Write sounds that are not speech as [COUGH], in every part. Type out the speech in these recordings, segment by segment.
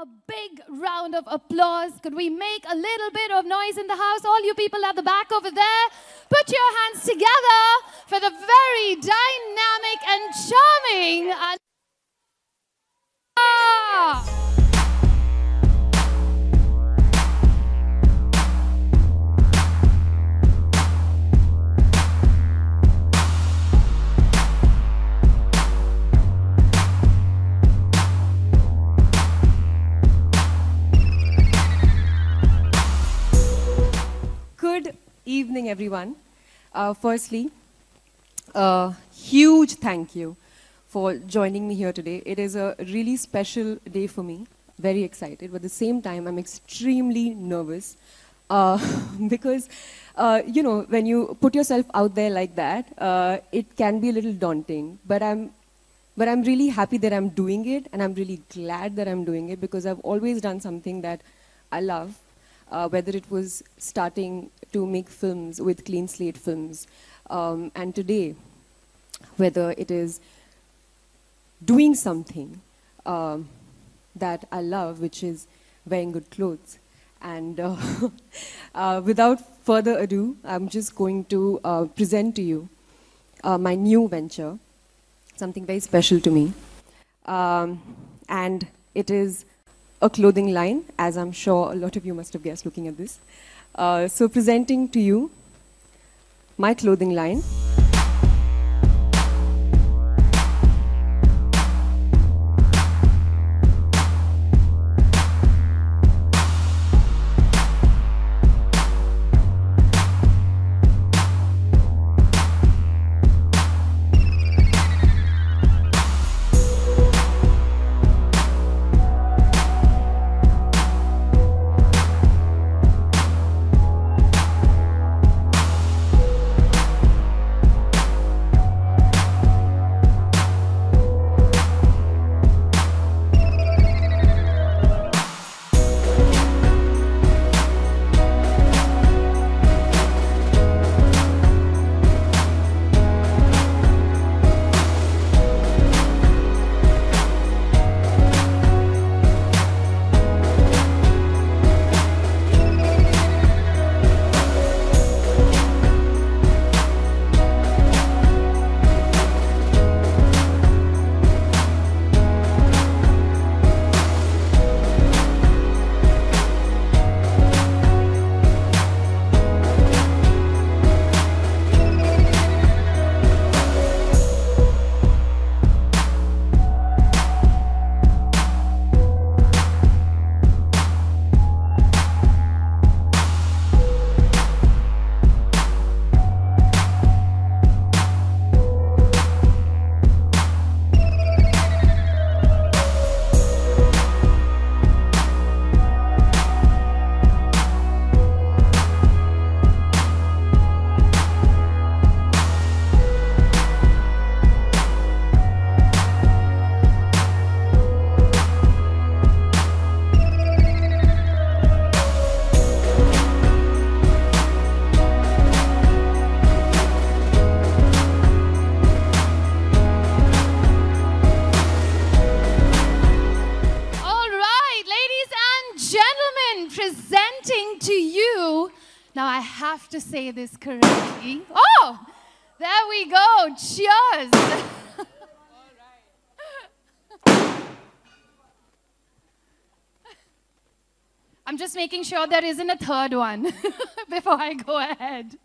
a big round of applause? Could we make a little bit of noise in the house? All you people at the back over there, put your hands together for the very dynamic and charming. ah! evening, everyone. Uh, firstly, a huge thank you for joining me here today. It is a really special day for me, very excited, but at the same time, I'm extremely nervous uh, [LAUGHS] because, uh, you know, when you put yourself out there like that, uh, it can be a little daunting, but I'm but I'm really happy that I'm doing it, and I'm really glad that I'm doing it because I've always done something that I love, uh, whether it was starting to make films with clean slate films, um, and today, whether it is doing something um, that I love, which is wearing good clothes. And uh, [LAUGHS] uh, without further ado, I'm just going to uh, present to you uh, my new venture, something very special to me. Um, and it is a clothing line, as I'm sure a lot of you must have guessed looking at this. Uh, so presenting to you my clothing line. to say this correctly. Oh, there we go. Cheers. [LAUGHS] I'm just making sure there isn't a third one [LAUGHS] before I go ahead.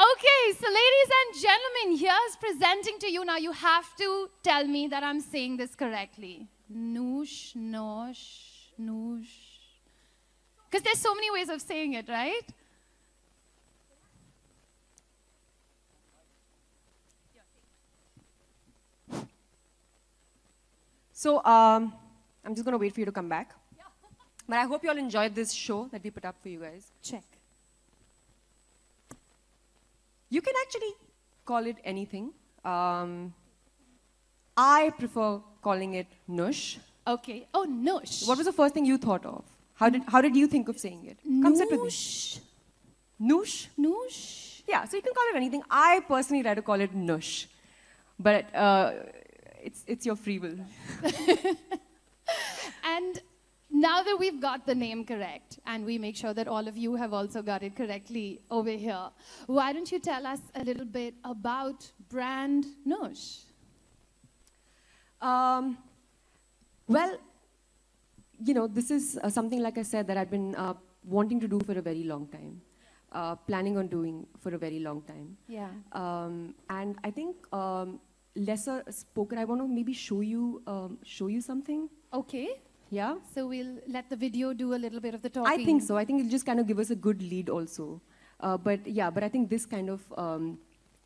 Okay, so ladies and gentlemen, here's presenting to you. Now you have to tell me that I'm saying this correctly. Noosh, noosh, noosh. Because there's so many ways of saying it, right? So um, I'm just going to wait for you to come back. Yeah. but I hope you all enjoyed this show that we put up for you guys. Check. You can actually call it anything. Um, I prefer calling it Nush. Okay. Oh, Nush. What was the first thing you thought of? How did, how did you think of saying it? Come noosh. sit with me. Noosh? Noosh. Yeah, so you can call it anything. I personally try to call it Nush. But uh, it's, it's your free will. [LAUGHS] and now that we've got the name correct, and we make sure that all of you have also got it correctly over here, why don't you tell us a little bit about brand Nosh? Um, well, you know, this is uh, something, like I said, that I've been uh, wanting to do for a very long time, uh, planning on doing for a very long time. Yeah. Um, and I think um, lesser spoken. I want to maybe show you um, show you something. Okay. Yeah. So we'll let the video do a little bit of the talking. I think so. I think it'll just kind of give us a good lead also. Uh, but yeah, but I think this kind of um,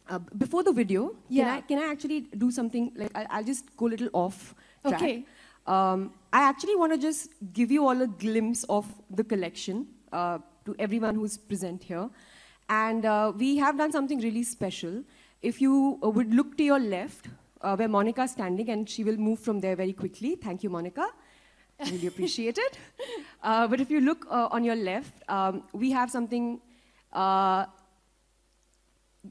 uh, before the video, yeah. can I can I actually do something like I, will just go a little off track. Okay. Um, I actually want to just give you all a glimpse of the collection uh, to everyone who's present here, and uh, we have done something really special. If you uh, would look to your left, uh, where Monica is standing, and she will move from there very quickly. Thank you, Monica. Really appreciate it. [LAUGHS] Uh, but if you look uh, on your left, um, we have something uh,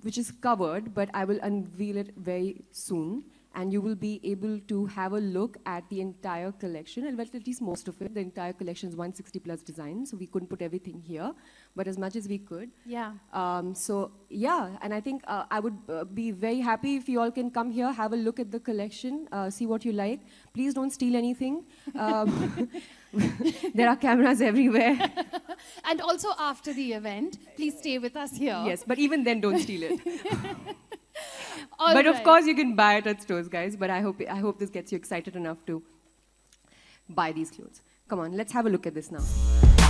which is covered, but I will unveil it very soon and you will be able to have a look at the entire collection, at least most of it. The entire collection is 160 plus designs, so we couldn't put everything here, but as much as we could. Yeah. Um, so yeah, and I think uh, I would uh, be very happy if you all can come here, have a look at the collection, uh, see what you like. Please don't steal anything. Um, [LAUGHS] there are cameras everywhere. [LAUGHS] and also after the event, please stay with us here. Yes, but even then, don't steal it. [LAUGHS] All but right. of course, you can buy it at stores, guys. But I hope I hope this gets you excited enough to buy these clothes. Come on, let's have a look at this now.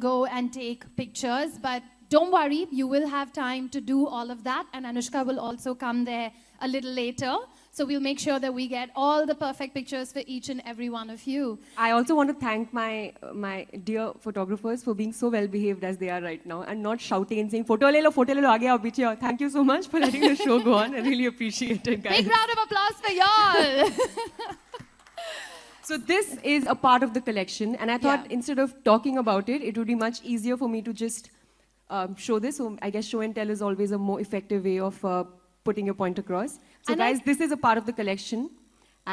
go and take pictures, but don't worry, you will have time to do all of that, and Anushka will also come there a little later. So we'll make sure that we get all the perfect pictures for each and every one of you. I also want to thank my my dear photographers for being so well behaved as they are right now and not shouting and saying photo le photo le aage aao. Thank you so much for letting the show go on. I really appreciate it, guys. Big round of applause for y'all. [LAUGHS] So this is a part of the collection, and I thought Yeah. instead of talking about it, it would be much easier for me to just um, show this. So I guess show and tell is always a more effective way of uh, putting your point across. So And I- guys, this is a part of the collection,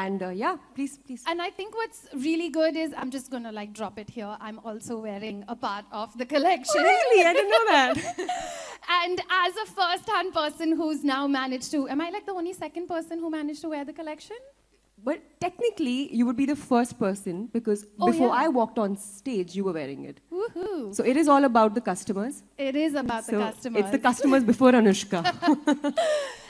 and uh, yeah, please, please. And I think what's really good is I'm just gonna like drop it here. I'm also wearing a part of the collection. Oh, really, I didn't know that. [LAUGHS] [LAUGHS] And as a first-hand person who's now managed to, am I like the only second person who managed to wear the collection? But technically, you would be the first person because oh, before yeah. I walked on stage, you were wearing it. Woohoo! So it is all about the customers. It is about so the customers. It's the customers [LAUGHS] before Anushka. [LAUGHS]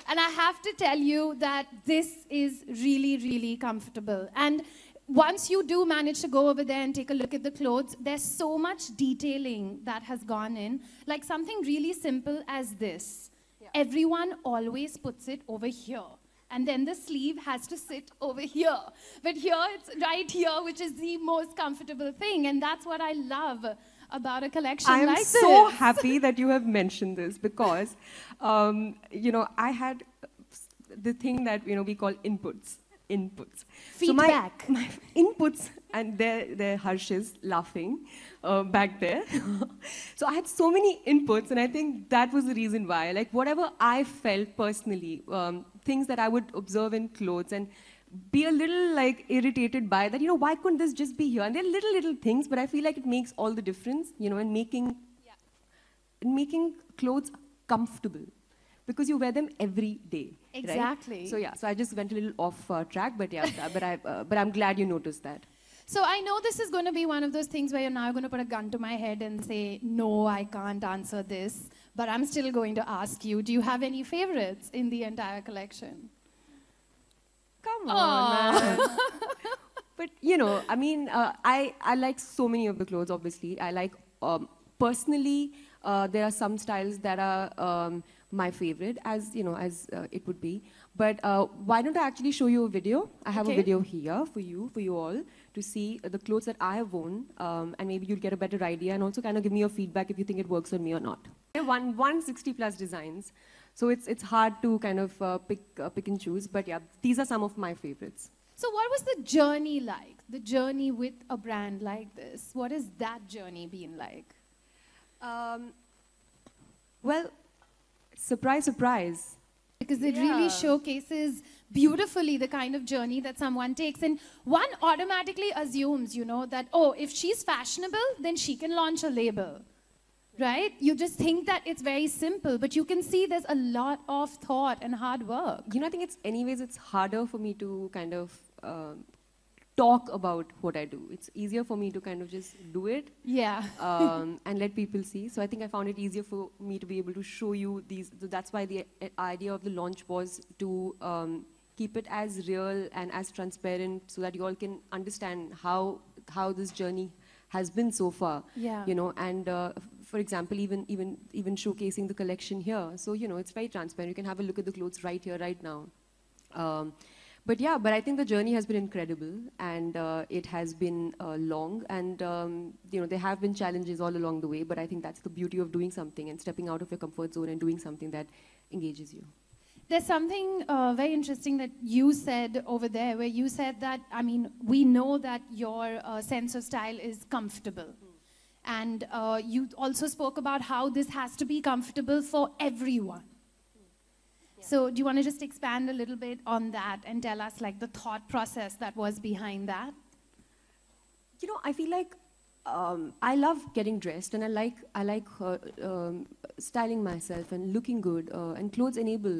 and I have to tell you that this is really, really comfortable. And once you do manage to go over there and take a look at the clothes, there's so much detailing that has gone in. Like something really simple as this. Yeah. Everyone always puts it over here and then the sleeve has to sit over here. But here it's right here, which is the most comfortable thing, and that's what I love about a collection I am like so this. [LAUGHS] happy that you have mentioned this because, um, you know, I had the thing that you know we call inputs. Inputs. Feedback. So my, my inputs and there, there Harsh's laughing uh, back there. [LAUGHS] so I had so many inputs, and I think that was the reason why. Like whatever I felt personally, um, things that I would observe in clothes and be a little like irritated by that. You know, why couldn't this just be here? And they're little, little things, but I feel like it makes all the difference, you know, in making, yeah. in making clothes comfortable because you wear them every day. Exactly. Right? So yeah, so I just went a little off uh, track, but yeah, uh, but I, uh, but I'm glad you noticed that. So I know this is going to be one of those things where you're now going to put a gun to my head and say, no, I can't answer this. But I'm still going to ask you do you have any favorites in the entire collection? Come on. [LAUGHS] but, you know, I mean, uh, I, I like so many of the clothes, obviously. I like, um, personally, uh, there are some styles that are um, my favorite, as, you know, as uh, it would be. But uh, why don't I actually show you a video? I have okay. a video here for you, for you all, to see the clothes that I have worn, um, and maybe you'll get a better idea, and also kind of give me your feedback if you think it works on me or not. I won 160 plus designs, so it's, it's hard to kind of uh, pick, uh, pick and choose, but yeah, these are some of my favorites. So what was the journey like, the journey with a brand like this? What has that journey been like? Um, well, surprise, surprise. Because it yeah. really showcases beautifully the kind of journey that someone takes. And one automatically assumes, you know, that, oh, if she's fashionable, then she can launch a label, right? You just think that it's very simple, but you can see there's a lot of thought and hard work. You know, I think it's, anyways, it's harder for me to kind of. Um, talk about what I do. It's easier for me to kind of just do it. Yeah. [LAUGHS] um, and let people see. So I think I found it easier for me to be able to show you these. So that's why the uh, idea of the launch was to um, keep it as real and as transparent so that you all can understand how how this journey has been so far. Yeah. You know, and uh, for example, even even even showcasing the collection here. So you know, it's very transparent. You can have a look at the clothes right here, right now. Um, but yeah, but I think the journey has been incredible, and uh, it has been uh, long, and um, you know there have been challenges all along the way. But I think that's the beauty of doing something and stepping out of your comfort zone and doing something that engages you. There's something uh, very interesting that you said over there, where you said that, I mean, we know that your uh, sense of style is comfortable. Mm. And uh, you also spoke about how this has to be comfortable for everyone. Mm. Yeah. So, do you want to just expand a little bit on that and tell us, like, the thought process that was behind that? You know, I feel like um, I love getting dressed, and I like I like uh, um, styling myself and looking good. Uh, and clothes enable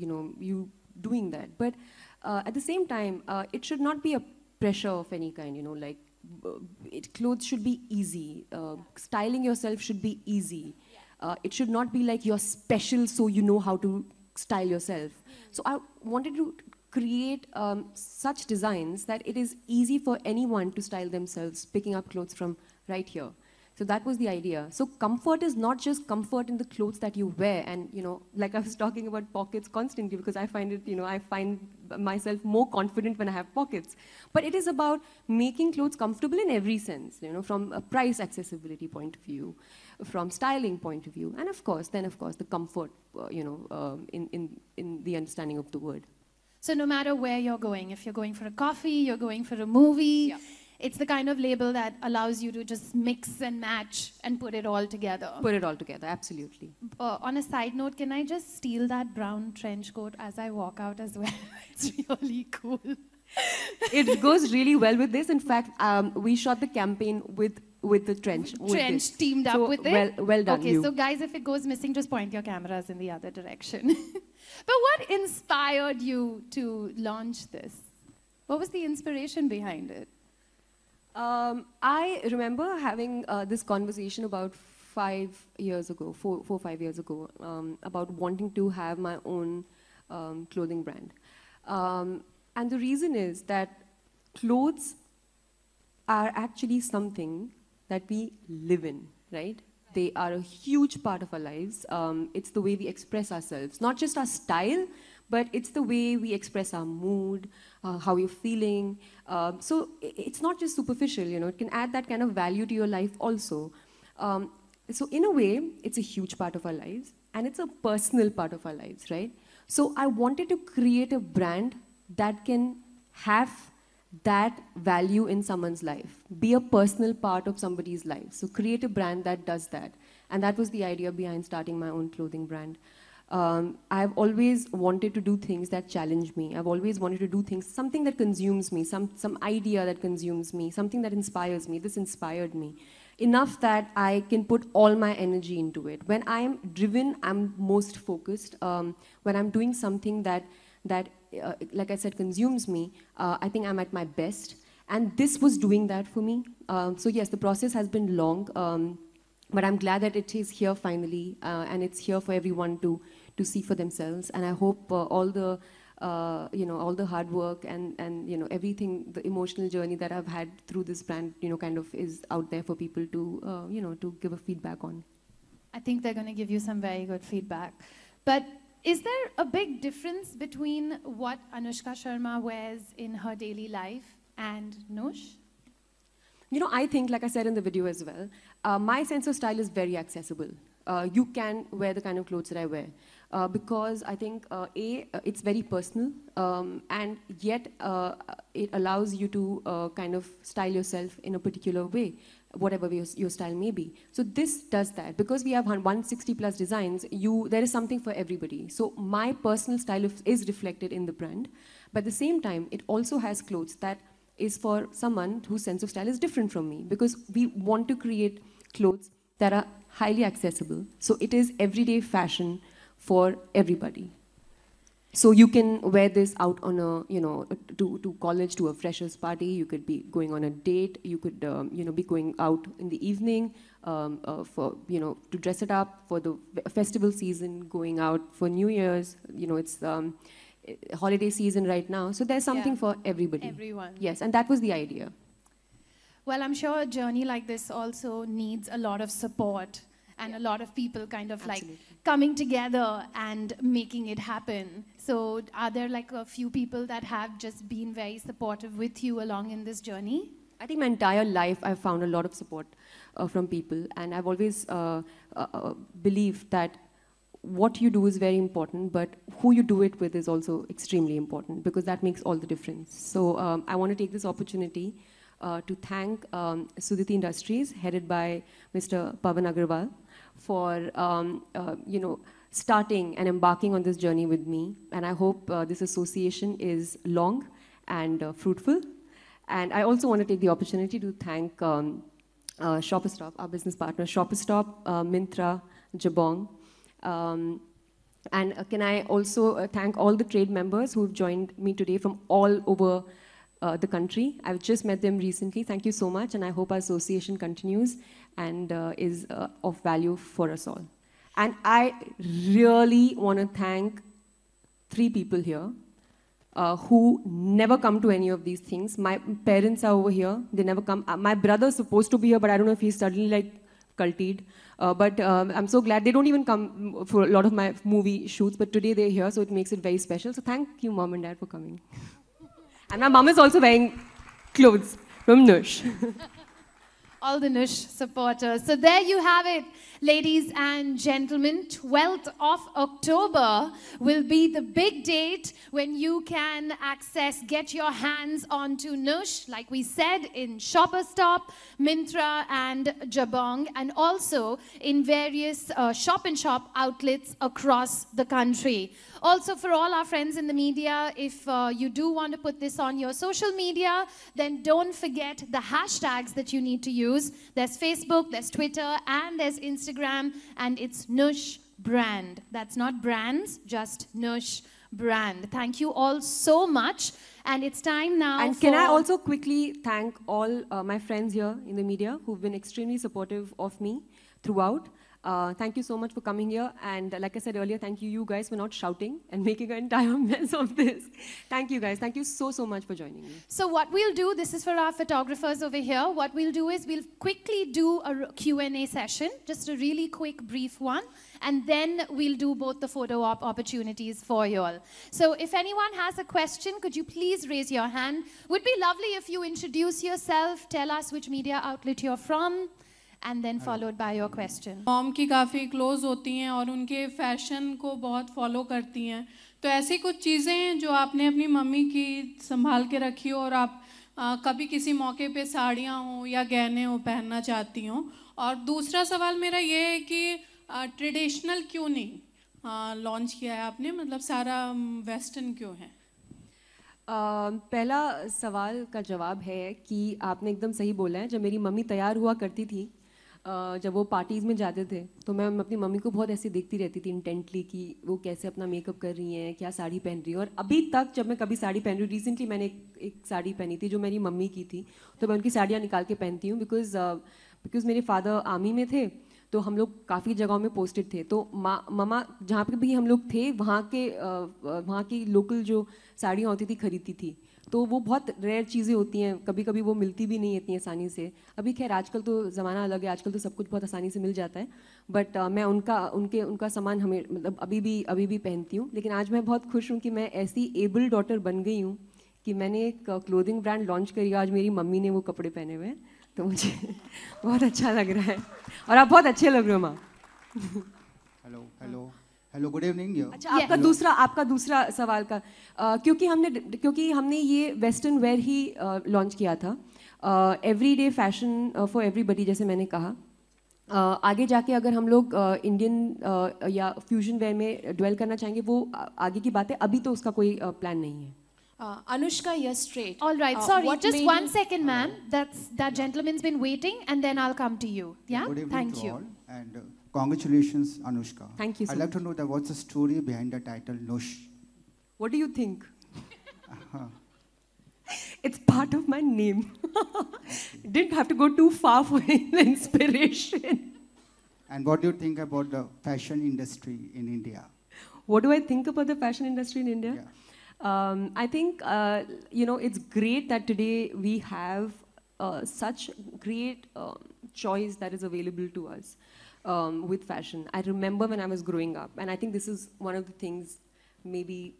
you know you doing that. But uh, at the same time, uh, it should not be a pressure of any kind. You know, like uh, it, clothes should be easy. Uh, styling yourself should be easy. it should not be like you're special, so you know how to style yourself. So I wanted to create um, such designs that it is easy for anyone to style themselves, picking up clothes from right here. So that was the idea. So comfort is not just comfort in the clothes that you wear, and you know, like I was [LAUGHS] talking about pockets constantly because I find it, you know, I find myself more confident when I have pockets. But it is about making clothes comfortable in every sense, you know, from a price accessibility point of view, from styling point of view, and of course, then of course the comfort, uh, you know, um, in in in the understanding of the word. So no matter where you're going, if you're going for a coffee, you're going for a movie, yeah. it's the kind of label that allows you to just mix and match and put it all together. Put it all together, absolutely. Uh, on a side note, can I just steal that brown trench coat as I walk out as well? [LAUGHS] it's really cool. it goes really well with this. In fact, um, we shot the campaign with with the trench. With trench this. teamed up with it. Well, well done. Okay, you. so guys, if it goes missing, just point your cameras in the other direction. [LAUGHS] But what inspired you to launch this? What was the inspiration behind it? Um, I remember having uh, this conversation about five years ago, four, four five years ago, um, about wanting to have my own um, clothing brand. Um, and the reason is that clothes are actually something that we live in, right? They are a huge part of our lives. Um, it's the way we express ourselves, not just our style, but it's the way we express our mood, uh, how you're feeling. Um, so it's not just superficial, you know, it can add that kind of value to your life also. Um, so, in a way, it's a huge part of our lives and it's a personal part of our lives, right? So, I wanted to create a brand that can have that value in someone's life. Be a personal part of somebody's life. So create a brand that does that. And that was the idea behind starting my own clothing brand. Um, I've always wanted to do things that challenge me. I've always wanted to do things, something that consumes me, some, some idea that consumes me, something that inspires me. This inspired me. Enough that I can put all my energy into it. When I'm driven, I'm most focused. Um, when I'm doing something that that, uh, like I said, consumes me, uh, I think I'm at my best. And this was doing that for me. Um, so, yes, the process has been long, um, but I'm glad that it is here finally, uh, and it's here for everyone to, to see for themselves. And I hope uh, all the uh, you know all the hard work and and you know everything the emotional journey that I've had through this brand you know kind of is out there for people to uh, you know to give a feedback on. I think they're going to give you some very good feedback. But is there a big difference between what Anushka Sharma wears in her daily life and Noosh? You know, I think, like I said in the video as well, uh, my sense of style is very accessible. Uh, you can wear the kind of clothes that I wear. Uh, because I think, uh, A, uh, it's very personal, um, and yet uh, it allows you to kind of style yourself in a particular way whatever your, your style may be. So this does that. Because we have 160 plus designs, you there is something for everybody. So my personal style of, is reflected in the brand. But at the same time, it also has clothes that is for someone whose sense of style is different from me. Because we want to create clothes that are highly accessible. So it is everyday fashion for everybody. So you can wear this out on a, you know, to, to college, to a freshers party. You could be going on a date. You could, um, you know, be going out in the evening um, uh, for, you know, to dress it up for the festival season, going out for New Year's. You know, it's um, holiday season right now. So there's something yeah. for everybody. Everyone. Yes, and that was the idea. Well, I'm sure a journey like this also needs a lot of support and yeah. a lot of people kind of Absolutely. like coming together and making it happen. So, are there like a few people that have just been very supportive with you along in this journey? I think my entire life I've found a lot of support uh, from people, and I've always uh, uh, uh believed that what you do is very important, but who you do it with is also extremely important because that makes all the difference. So um, I want to take this opportunity uh, to thank um, Sudhiti Industries, headed by Mr. Pavan Agarwal, for um, uh, you know starting and embarking on this journey with me. And I hope uh, this association is long and uh, fruitful. And I also want to take the opportunity to thank um, uh, Shopperstop, our business partner, Shopperstop, uh, Mintra, Jabong. Um, and uh, can I also thank all the trade members who've joined me today from all over the country. I've just met them recently. Thank you so much, and I hope our association continues and uh, is uh, of value for us all. And I really want to thank three people here uh, who never come to any of these things. My parents are over here. They never come. Uh, my brother's supposed to be here, but I don't know if he's suddenly like cultied. Uh, but um, I'm so glad they don't even come for a lot of my movie shoots, but today they're here, so it makes it very special. So thank you, mom and dad, for coming. [LAUGHS] and my mom is also wearing clothes from Nush. [LAUGHS] all the Nush supporters. So there you have it. Ladies and gentlemen, 12th of October will be the big date when you can access, get your hands onto Nush, like we said, in Shopper Stop, Mintra, and Jabong, and also in various uh, shop and shop outlets across the country. Also, for all our friends in the media, if uh, you do want to put this on your social media, then don't forget the hashtags that you need to use. There's Facebook, there's Twitter, and there's Instagram Instagram, and it's Nush Brand. That's not brands, just Nush Brand. Thank you all so much. And it's time now. And can I also quickly thank all uh, my friends here in the media who've been extremely supportive of me throughout. Uh, thank you so much for coming here. And like I said earlier, thank you, you guys, for not shouting and [LAUGHS] making an entire [LAUGHS] mess of this. Thank you, guys. Thank you so, so much for joining me. So what we'll do, this is for our photographers over here. What we'll do is we'll quickly do a Q&A session, just a really quick, brief one. And then we'll do both the photo op opportunities for you all. So if anyone has a question, could you please raise your hand? Would be lovely if you introduce yourself, tell us which media outlet you're from. And then followed by your question mom की काफ़ी close होती हैं और उनके fashion को बहुत follow करती हैं तो ऐसी कुछ चीज़ें हैं जो आपने अपनी मम्मी की संभाल के रखी हो और आप आ, कभी किसी मौके पे साड़ियाँ हों या गहने हो पहनना चाहती हों और दूसरा सवाल मेरा ये है कि ट्रेडिशनल क्यों नहीं लॉन्च किया है आपने मतलब सारा वेस्टर्न क्यों है Uh, पहला सवाल का जवाब है कि आपने एकदम सही बोला है जब मेरी मम्मी तैयार हुआ करती थी जब वो पार्टीज़ में जाते थे तो मैं अपनी मम्मी को बहुत ऐसे देखती रहती थी इंटेंटली कि वो कैसे अपना मेकअप कर रही हैं क्या साड़ी पहन रही है और अभी तक जब मैं कभी साड़ी पहन रही हूँ रिसेंटली मैंने एक, एक साड़ी पहनी थी जो मेरी मम्मी की थी तो मैं उनकी साड़ियाँ निकाल के पहनती हूँ बिकॉज बिकॉज मेरे फादर आर्मी में थे तो हम लोग काफ़ी जगहों में पोस्टेड थे तो माँ मामा जहाँ पर भी हम लोग थे वहाँ के वहाँ की लोकल जो साड़ियाँ होती थी खरीदती थी तो वो बहुत रेयर चीज़ें होती हैं कभी कभी वो मिलती भी नहीं इतनी आसानी से अभी खैर आजकल तो ज़माना अलग है आजकल तो सब कुछ बहुत आसानी से मिल जाता है बट uh, मैं उनका उनके उनका सामान हमें मतलब अभी भी अभी भी पहनती हूँ लेकिन आज मैं बहुत खुश हूँ कि मैं ऐसी एबल डॉटर बन गई हूँ कि मैंने एक क्लोथिंग ब्रांड लॉन्च करी आज मेरी मम्मी ने वो कपड़े पहने हुए हैं तो मुझे [LAUGHS] बहुत अच्छा लग रहा है और आप बहुत अच्छे लग रहे हो माँ hello hello hello good evening अच्छा yeah. आपका Hello. दूसरा आपका दूसरा सवाल का uh, क्योंकि हमने क्योंकि हमने ये वेस्टर्न वेयर ही लॉन्च uh, किया था every day fashion for everybody जैसे मैंने कहा uh, आगे जाके अगर हम लोग इंडियन uh, uh, या फ्यूजन वेयर में डवेल करना चाहेंगे वो आगे की बात है अभी तो उसका कोई प्लान uh, नहीं है Uh, Anushka, you're straight. All right, uh, sorry. Just one second, ma'am. Right. That's that gentleman's been waiting, and then I'll come to you. Yeah, Thank you. All, and Congratulations, Anushka. Thank you. So I'd like much. to know that what's the story behind the title Nosh. What do you think? Uh-huh. [LAUGHS] It's part of my name. [LAUGHS] Didn't have to go too far for [LAUGHS] inspiration. And what do you think about the fashion industry in India? What do I think about the fashion industry in India? Yeah. Um, I think uh, you know it's great that today we have uh, such great um, choice that is available to us um, with fashion. I remember when I was growing up, and I think this is one of the things, maybe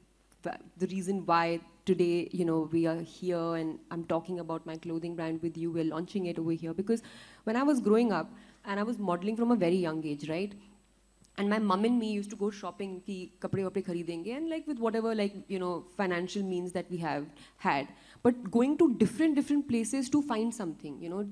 the reason why today, you know, we are here and I'm talking about my clothing brand with you. We're launching it over here because when I was growing up and I was modeling from a very young age, right? And my mum and me use to go shopping की कपड़े वपड़े खरीदेंगे and like with whatever like you know financial means that we have had but going to different different places to find something you know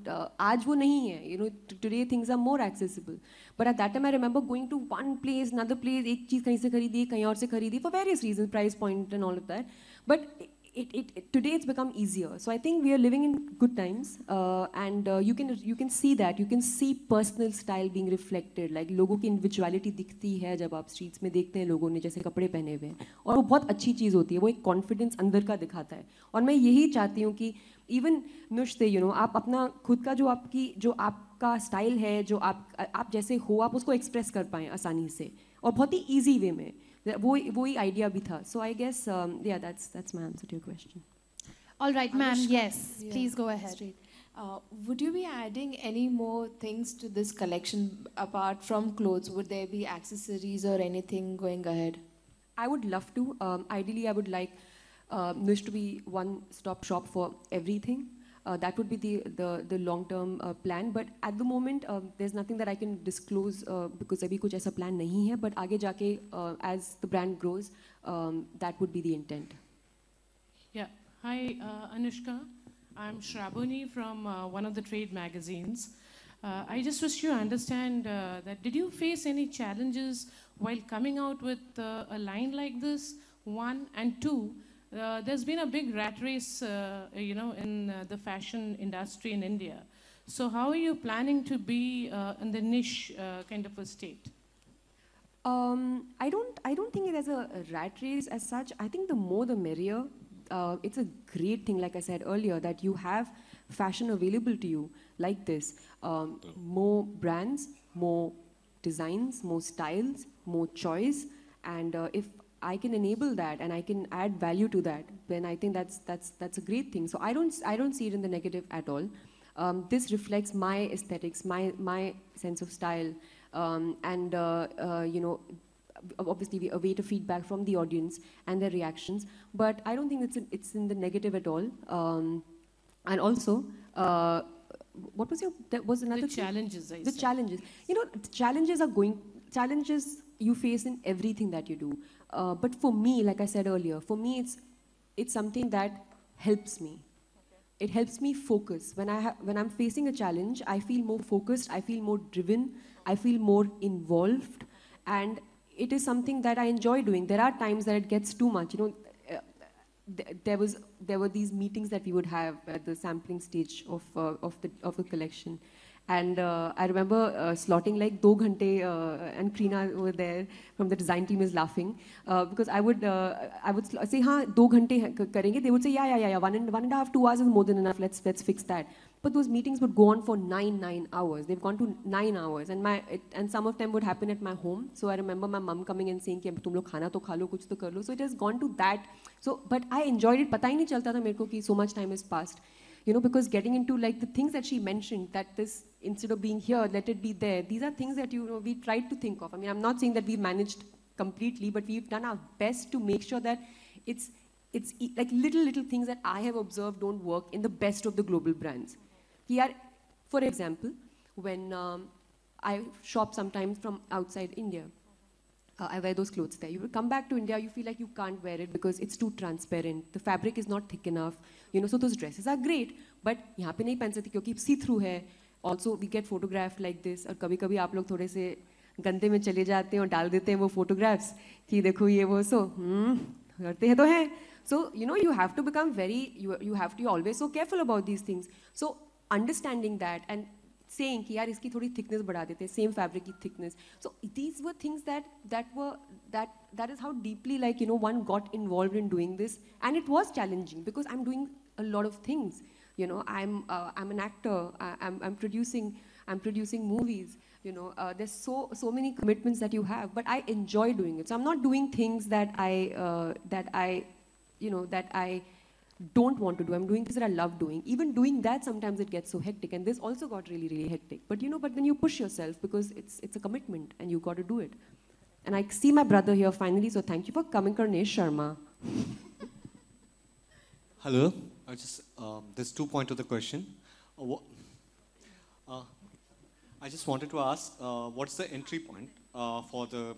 आज वो नहीं है you know today things are more accessible but at that time I remember going to one place other place एक चीज़ कहीं से खरीदी कहीं और से खरीदी for various reason price point and all of that but it, it, today it's become easier. So I think we are living in good times, uh, and uh, you can you can see that you can see personal style being reflected. Like लोगों की individuality दिखती है जब आप streets में देखते हैं लोगों ने जैसे कपड़े पहने हुए हैं और वो बहुत अच्छी चीज़ होती है वो एक confidence अंदर का दिखाता है और मैं यही चाहती हूँ कि even नुश्ते you know आप अपना खुद का जो आपकी जो आपका style है जो आप आप जैसे हो आप उसको express कर पाएँ आसानी से और बहुत ही easy way में वो वो ही आइडिया भी था सो आई गेस या that's that's my answer to your question All right, ma'am. Yes, please go ahead. Uh, would you be adding any more things to this collection apart from clothes? Would there be accessories or anything going ahead? I would love to. Um, ideally, I would like uh, Nush to be one-stop shop for everything. Uh, that would be the long-term uh, plan. But at the moment, uh, there's nothing that I can disclose because अभी कुछ ऐसा plan नहीं But आगे as the brand grows, um, that would be the intent. Yeah. Hi, Anushka. I'm Shrabuni from one of the trade magazines. I just wish you understand that did you face any challenges while coming out with a line like this? One, and two, uh, there's been a big rat race, uh, you know, in uh, the fashion industry in India. So how are you planning to be uh, in the niche uh, kind of a state? Um, I don't. I don't think there's a rat race as such. I think the more the merrier. Uh, it's a great thing, like I said earlier, that you have fashion available to you like this. Um, more brands, more designs, more styles, more choice. And if I can enable that and I can add value to that, then I think that's that's that's a great thing. So I don't I don't see it in the negative at all. Um, this reflects my aesthetics, my my sense of style, um, and uh, uh, you know, obviously we await a feedback from the audience and their reactions. But I don't think it's in, it's in the negative at all. Um, and also. Uh, what was your was another the challenges the challenges you know the challenges are going challenges you face in everything that you do. Uh, but for me, like I said earlier, for me it's it's something that helps me. Okay. It helps me focus. When I when I'm facing a challenge, I feel more focused. I feel more driven. I feel more involved, and it is something that I enjoy doing. There are times that it gets too much. You know, uh, there was there were these meetings that we would have at the sampling stage of uh, of the of the collection and uh, I remember uh, slotting like two hours, uh, and Krina over there from the design team is laughing uh, because I would uh, I would say ha two hours karenge. They would say yeah yeah yeah yeah one and one and a half two hours is more than enough. Let's let's fix that. But those meetings would go on for nine nine hours. They've gone to nine hours, and my it, and some of them would happen at my home. So I remember my mom coming and saying कि तुम लोग खाना तो खा कुछ तो So it has gone to that. So but I enjoyed it. पता ही नहीं चलता था मेरे को कि so much time has passed you know, because getting into like the things that she mentioned, that this instead of being here, let it be there. These are things that you know we tried to think of. I mean, I'm not saying that we managed completely, but we've done our best to make sure that it's it's like little little things that I have observed don't work in the best of the global brands. Here, for example, when um, I shop sometimes from outside India uh, I wear those clothes there. You come back to India, you feel like you can't wear it because it's too transparent. The fabric is not thick enough. You know, so those dresses are great, but यहाँ पे नहीं पहन सकती क्योंकि see through है. Also we get photographed like this और कभी कभी आप लोग थोड़े से गंदे में चले जाते हैं और डाल देते हैं वो photographs. कि देखो ये वो so करते हैं तो हैं So you know you have to become very you you have to always so careful about these things. So understanding that and saying कि यार इसकी थोड़ी thickness बढ़ा देते same fabric thickness so these were things that that were that that is how deeply like you know one got involved in doing this and it was challenging because I'm doing a lot of things you know I'm uh, I'm an actor I, I'm I'm producing I'm producing movies you know uh, there's so so many commitments that you have but I enjoy doing it so I'm not doing things that I uh, that I you know that I don't want to do. I'm doing things that I love doing. Even doing that, sometimes it gets so hectic. And this also got really, really hectic. But you know, but then you push yourself because it's it's a commitment and you got to do it. And I see my brother here finally, so thank you for coming, Karnesh Sharma. Hello. I just um, there's two points to the question. Uh, uh, I just wanted to ask, uh, what's the entry point uh, for the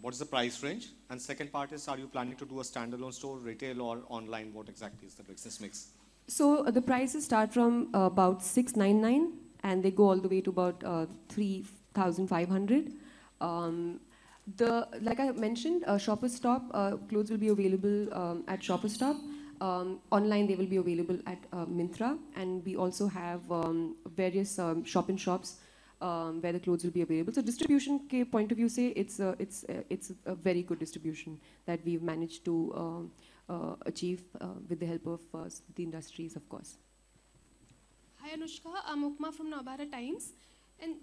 what is the price range? And second part is, are you planning to do a standalone store, retail or online? What exactly is the business mix? So uh, the prices start from uh, about 699 and they go all the way to about uh, 3,500. Um, the, like I mentioned, uh, Shoppers Stop uh, clothes will be available um, at Shoppers Stop. Um, online, they will be available at uh, Mintra, and we also have um, various um, shop in shops um, where the clothes will be available. So distribution ke point of view say it's a, it's a, it's a very good distribution that we've managed to uh, uh, achieve uh, with the help of uh, the industries, of course. Hi Anushka, I'm Ukma from Navbharat Times, and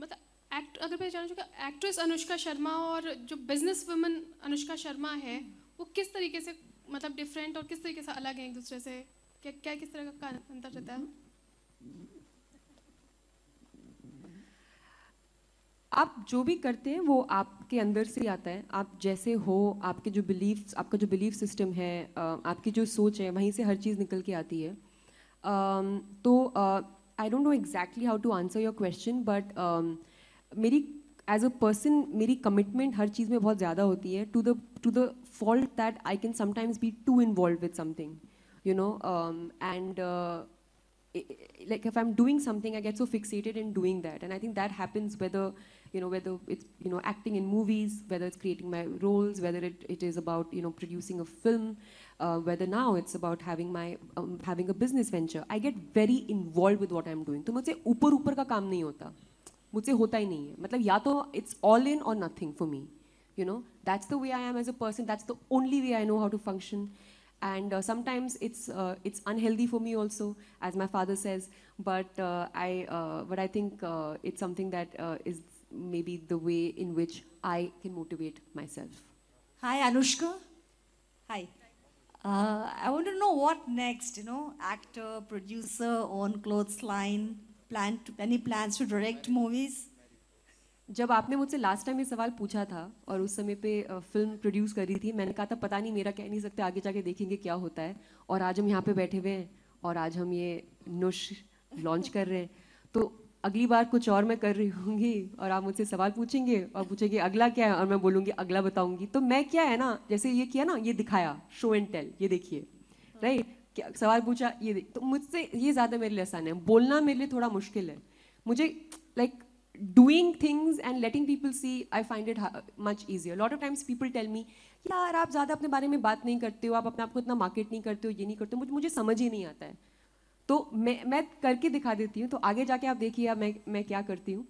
but act अगर मैं जानना चाहूँगा actress Anushka Sharma और जो business woman Anushka Sharma है वो किस तरीके से मतलब डिफरेंट और किस तरीके से अलग हैं एक दूसरे से क्या क्या किस तरह का अंतर रहता है आप जो भी करते हैं वो आपके अंदर से ही आता है आप जैसे हो आपके जो बिलीफ आपका जो बिलीफ सिस्टम है आपकी जो सोच है वहीं से हर चीज़ निकल के आती है तो I don't know exactly how to answer your question but मेरी एज अ पर्सन मेरी कमिटमेंट हर चीज़ में बहुत ज़्यादा होती है to the to the fault that I can sometimes be too involve with something you know and like uh, I like if i'm doing something i get so fixated in doing that and i think that happens whether you know, whether it's, you know, acting in movies, whether it's creating my roles, whether it, it is about, you know, producing a film, uh, whether now it's about having my, um, having a business venture. I get very involved with what I'm doing. So, मुझसे ऊपर ऊपर का काम नहीं होता मुझसे होता ही नहीं है मतलब या तो it's all in or nothing for me. you know that's the way i am as a person that's the only way i know how to function and uh, sometimes it's uh, it's unhealthy for me also as my father says but uh, i uh, but i think uh, it's something that uh, is maybe the way in which I can motivate myself. Hi, Anushka. Hi. Uh, I want to know what next, you know, actor, producer, own clothes line, plan to, any plans to direct movies? जब आपने मुझसे last time ये सवाल पूछा था और उस समय पे फिल्म प्रोड्यूस कर रही थी मैंने कहा था पता नहीं मेरा कह नहीं सकते आगे जाके देखेंगे क्या होता है और आज हम यहाँ पे बैठे हुए हैं और आज हम ये नुश लॉन्च कर रहे हैं तो अगली बार कुछ और मैं कर रही हूँ और आप मुझसे सवाल पूछेंगे और पूछेंगे अगला क्या है और मैं बोलूँगी अगला बताऊँगी तो मैं क्या है ना जैसे ये किया ना ये दिखाया शो एंड टेल ये देखिए राइट सवाल पूछा ये तो मुझसे ये ज़्यादा मेरे लिए आसान है बोलना मेरे लिए थोड़ा मुश्किल है मुझे like doing things and letting people see I find it much easier lot of times people tell me यार आप ज़्यादा अपने बारे में बात नहीं करते हो आप अपने आप को इतना मार्केट नहीं करते हो ये नहीं करते हो मुझे मुझे समझ ही नहीं आता है तो मैं मैं करके दिखा देती हूँ तो आगे जाके आप देखिए मैं मैं क्या करती हूँ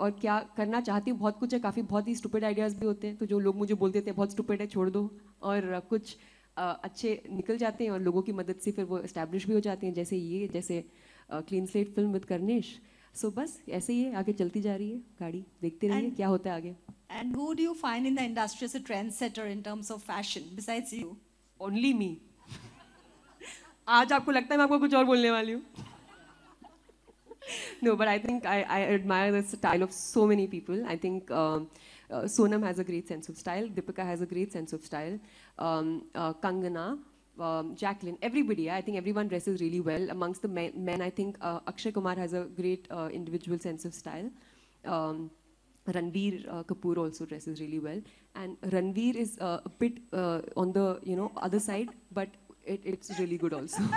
और क्या करना चाहती हूँ बहुत कुछ है काफ़ी बहुत ही स्टूपेड आइडियाज़ भी होते हैं तो जो लोग मुझे बोलते थे बहुत स्टूपेड है छोड़ दो और कुछ अच्छे निकल जाते हैं और लोगों की मदद से फिर वो इस्टेब्लिश भी हो जाते हैं जैसे ये जैसे clean slate film with Karnesh so बस ऐसे ही आगे चलती जा रही है गाड़ी देखते रहिए क्या होता है आगे and who do you find in the industry as a trend setter in terms of fashion besides you only me आज आपको लगता है मैं आपको कुछ और बोलने वाली हूँ no but I think I I admire the style of so many people I think Sonam has a great sense of style Deepika has a great sense of style Kangana Jacqueline everybody I think every one dress is really well amongst the man I think Akshay Kumar has a great individual sense of style Ranveer Kapoor also dress is really well and Ranveer is a on the you know other side but it, it's really good also. [LAUGHS]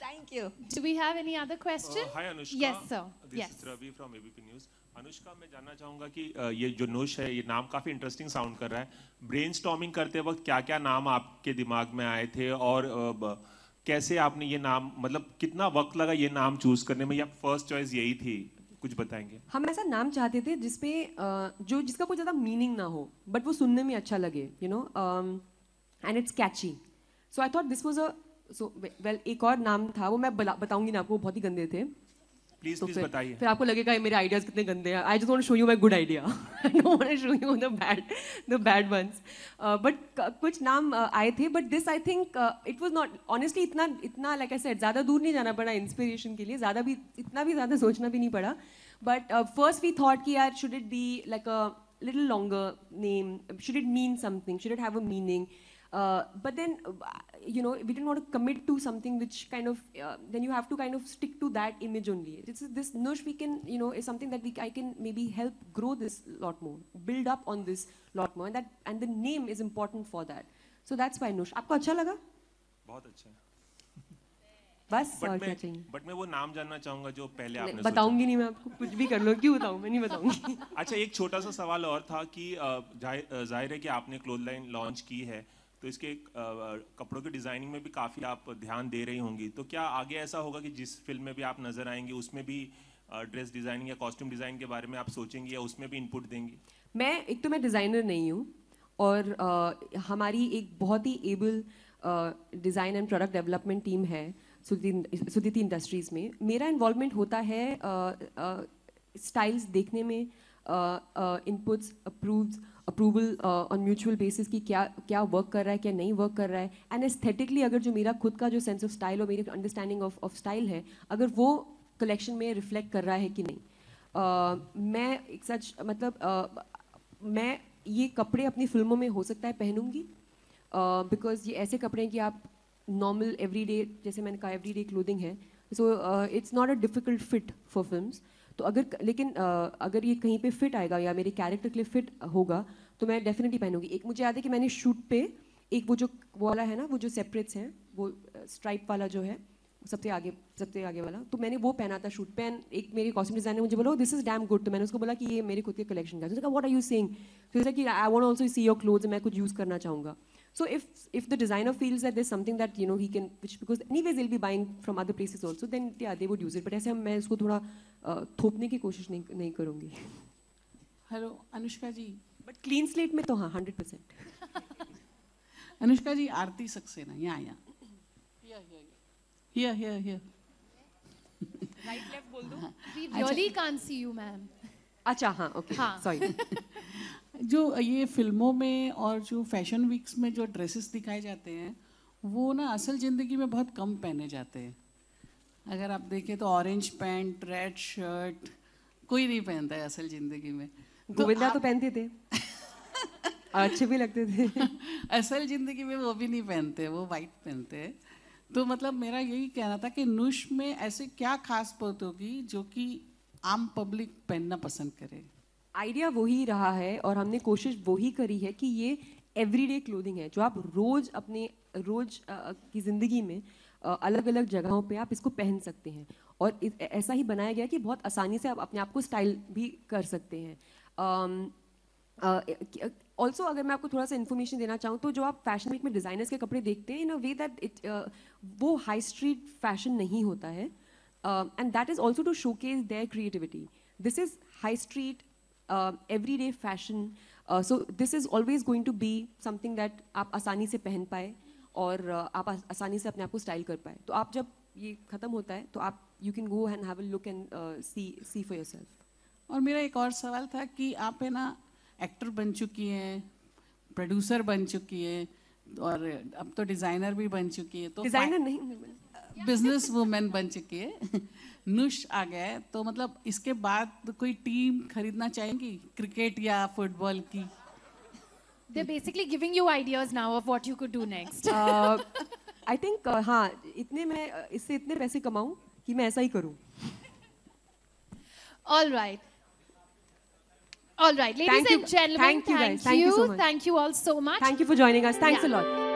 Thank you. Do we have any other question? Uh, hi Anushka. Yes, sir. This yes. is Ravi from ABP News. Anushka मैं जानना चाहूँगा कि uh, ये जो नुश है ये नाम काफ़ी इंटरेस्टिंग साउंड कर रहा है ब्रेन करते वक्त क्या क्या नाम आपके दिमाग में आए थे और uh, कैसे आपने ये नाम मतलब कितना वक्त लगा ये नाम चूज करने में या फर्स्ट चॉइस यही थी कुछ बताएंगे हम ऐसा नाम चाहते थे जिसपे uh, जो जिसका कोई ज़्यादा मीनिंग ना हो बट वो सुनने में अच्छा लगे यू you नो know? Um, and it's catchy so I thought this was a so well एक और नाम था वो मैं बताऊंगी ना आपको बहुत ही गंदे थे प्लीज तो फिर, बताइए फिर आपको लगेगा मेरे आइडियाज कितने गंदे हैं I just show you my good idea show you the bad the bad ones but कुछ नाम uh, आए थे but this I think it was not honestly इतना इतना लाइक आई सेड ज़्यादा दूर नहीं जाना पड़ा इंस्पिरेशन के लिए ज़्यादा भी इतना भी ज़्यादा सोचना भी नहीं पड़ा बट फर्स्ट वी थॉट कि are should it be like a little longer name should it mean something should it have a meaning Uh, but then, you know, we didn't want to commit to something which kind of, uh, then you have to kind of stick to that image only. This, is, this Nush we can, you know, is something that we, I can maybe help grow this lot more, build up on this lot more. And, that, and the name is important for that. So that's why Nush. Aapko acha laga? Bahut acha. बस और क्या चाहिए but मैं वो नाम जानना चाहूंगा जो पहले आपने बताऊंगी नहीं मैं आपको कुछ भी कर लो क्यों बताऊं मैं नहीं बताऊंगी अच्छा एक छोटा सा सवाल और था कि जाहिर है कि आपने क्लोथ लाइन लॉन्च की है तो इसके कपड़ों की डिज़ाइनिंग में भी काफ़ी आप ध्यान दे रही होंगी तो क्या आगे ऐसा होगा कि जिस फिल्म में भी आप नज़र आएंगे उसमें भी ड्रेस डिज़ाइनिंग या कॉस्ट्यूम डिज़ाइन के बारे में आप सोचेंगी या उसमें भी इनपुट देंगी मैं एक तो मैं डिज़ाइनर नहीं हूँ और आ, हमारी एक बहुत ही able design and product development team है सुदीति इंडस्ट्रीज़ में मेरा इन्वॉल्वमेंट होता है स्टाइल्स देखने में inputs approves approval on mutual basis की क्या क्या वर्क कर रहा है क्या नहीं वर्क कर रहा है एंड एस्थेटिकली अगर जो मेरा खुद का जो सेंस ऑफ स्टाइल और मेरी अंडरस्टैंडिंग ऑफ ऑफ स्टाइल है अगर वो कलेक्शन में रिफ्लेक्ट कर रहा है कि नहीं uh, मैं एक सच मतलब uh, मैं ये कपड़े अपनी फिल्मों में हो सकता है पहनूंगी बिकॉज uh, ये ऐसे कपड़े हैं कि आप नॉर्मल एवरीडे जैसे मैंने कहा एवरीडे क्लोथिंग है so it's not a difficult fit for films तो अगर लेकिन अगर ये कहीं पे फिट आएगा या मेरे कैरेक्टर के लिए फिट होगा तो मैं डेफिनेटली पहनूंगी एक मुझे याद है कि मैंने शूट पे एक वो जो वो वाला है ना वो जो सेपरेट्स हैं वो स्ट्राइप वाला जो है सबसे आगे सबसे आगे वाला तो मैंने वो पहना था शूट पेन एक मेरे कॉस्ट्यूम डिजाइनर मुझे बोला दिस इज डैम गुड तो मैंने उसको बोला कि ये मेरे खुद के कलेक्शन का वॉट आर यू सींग कि I want also see your clothes मैं कुछ यूज़ करना चाहूँगा So if if the designer feels that there's something that you know he can, which because anyways they'll be buying from other places also, then yeah they would use it. But ऐसे हम मैं इसको थोड़ा थोपने की कोशिश नहीं नहीं करूँगी. Hello Anushka ji. But clean slate में तो हाँ 100%. Anushka ji आरती सक्सेना यहाँ यहाँ. Here here here. Here here right left बोल दो. We really can't see you, ma'am. अच्छा हाँ okay. Sorry. जो ये फिल्मों में और जो फैशन वीक्स में जो ड्रेसेस दिखाए जाते हैं वो ना असल ज़िंदगी में बहुत कम पहने जाते हैं अगर आप देखें तो ऑरेंज पैंट रेड शर्ट कोई नहीं पहनता है असल ज़िंदगी में तो गोविंदा तो, तो पहनते थे अच्छे भी लगते थे [LAUGHS] असल ज़िंदगी में वो भी नहीं पहनते वो वाइट पहनते हैं तो मतलब मेरा यही कहना था कि नुश में ऐसे क्या खास पोत होगी जो कि आम पब्लिक पहनना पसंद करे आइडिया वही रहा है और हमने कोशिश वही करी है कि ये एवरीडे क्लोथिंग है जो आप रोज़ अपने रोज़ की ज़िंदगी में अलग अलग जगहों पे आप इसको पहन सकते हैं और ऐसा ही बनाया गया कि बहुत आसानी से आप अपने आप को स्टाइल भी कर सकते हैं ऑल्सो अगर मैं आपको थोड़ा सा इन्फॉर्मेशन देना चाहूँ तो जो आप फैशन वीक में डिज़ाइनर्स के कपड़े देखते हैं in a way that it वो हाई स्ट्रीट फैशन नहीं होता है and that is also to showcase their creativity this is high street uh, everyday fashion. Uh, so this is always going to be something that आप आसानी से पहन पाए और uh, आप आसानी से अपने आप को स्टाइल कर पाए तो आप जब ये ख़त्म होता है तो आप you can go and have a look and see see for yourself और मेरा एक और सवाल था कि आप है ना एक्टर बन चुकी हैं प्रोड्यूसर बन चुकी हैं और अब तो डिज़ाइनर भी बन चुकी है तो डिज़ाइनर नहीं बिजनेस वूमेन बन चुकी है नुश आ गया है तो मतलब इसके बाद कोई टीम खरीदना चाहेंगी क्रिकेट या फुटबॉल की They're basically giving you ideas now of what you could do next. uh, I think हाँ इतने मैं इससे इतने पैसे कमाऊं कि मैं ऐसा ही करूं All right. All right, ladies thank and you. gentlemen, thank, thank you, you, thank you, thank you all so much. Thank you for joining us. Thanks yeah. a lot.